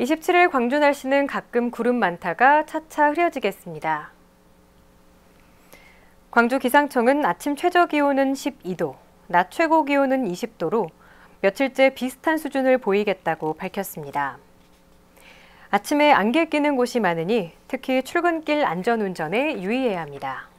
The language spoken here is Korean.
27일 광주 날씨는 가끔 구름 많다가 차차 흐려지겠습니다. 광주 기상청은 아침 최저 기온은 12도, 낮 최고 기온은 20도로 며칠째 비슷한 수준을 보이겠다고 밝혔습니다. 아침에 안개 끼는 곳이 많으니 특히 출근길 안전운전에 유의해야 합니다.